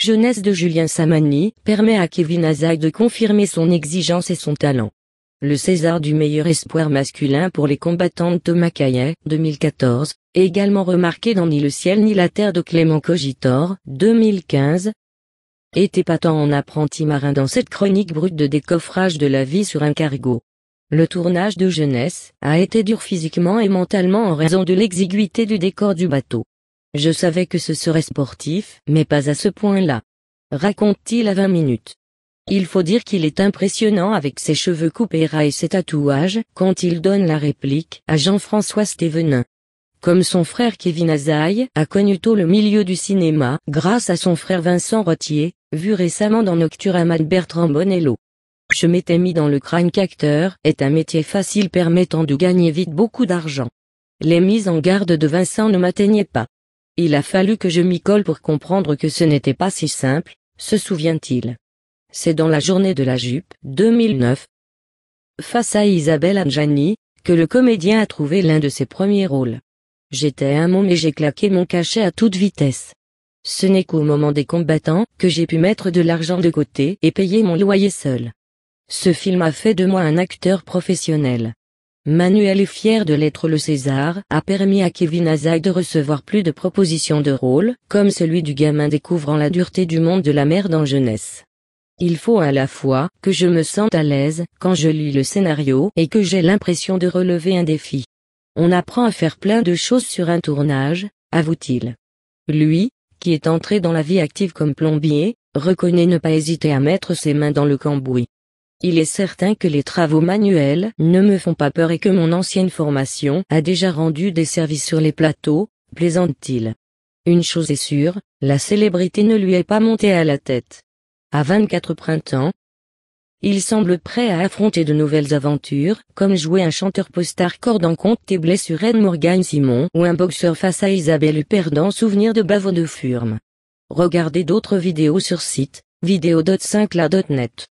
Jeunesse de Julien Samani permet à Kevin Azaï de confirmer son exigence et son talent. Le César du meilleur espoir masculin pour les combattants de Thomas Caillet, 2014, également remarqué dans Ni le ciel ni la terre de Clément Cogitor, 2015. Était patent en apprenti marin dans cette chronique brute de décoffrage de la vie sur un cargo. Le tournage de jeunesse a été dur physiquement et mentalement en raison de l'exiguïté du décor du bateau. Je savais que ce serait sportif, mais pas à ce point-là. Raconte-t-il à 20 minutes. Il faut dire qu'il est impressionnant avec ses cheveux coupés ras et ses tatouages, quand il donne la réplique à Jean-François Stévenin. Comme son frère Kevin Azaï a connu tôt le milieu du cinéma, grâce à son frère Vincent Rottier, vu récemment dans Nocturne de Bertrand Bonello. Je m'étais mis dans le crâne qu'acteur est un métier facile permettant de gagner vite beaucoup d'argent. Les mises en garde de Vincent ne m'atteignaient pas. Il a fallu que je m'y colle pour comprendre que ce n'était pas si simple, se souvient-il. C'est dans la journée de la jupe, 2009, face à Isabelle Anjani, que le comédien a trouvé l'un de ses premiers rôles. J'étais un môme et j'ai claqué mon cachet à toute vitesse. Ce n'est qu'au moment des combattants que j'ai pu mettre de l'argent de côté et payer mon loyer seul. Ce film a fait de moi un acteur professionnel. Manuel est fier de l'être le César, a permis à Kevin Azai de recevoir plus de propositions de rôle, comme celui du gamin découvrant la dureté du monde de la mère dans Jeunesse. Il faut à la fois que je me sente à l'aise quand je lis le scénario et que j'ai l'impression de relever un défi. On apprend à faire plein de choses sur un tournage, avoue-t-il. Lui, qui est entré dans la vie active comme plombier, reconnaît ne pas hésiter à mettre ses mains dans le cambouis. Il est certain que les travaux manuels ne me font pas peur et que mon ancienne formation a déjà rendu des services sur les plateaux, plaisante-t-il. Une chose est sûre, la célébrité ne lui est pas montée à la tête. À 24 printemps, il semble prêt à affronter de nouvelles aventures, comme jouer un chanteur post arcordant en compte tes blessures Ed Morgan Simon ou un boxeur face à Isabelle Perdant, Souvenir de Bavon de Furme. Regardez d'autres vidéos sur site, vidéo5 lanet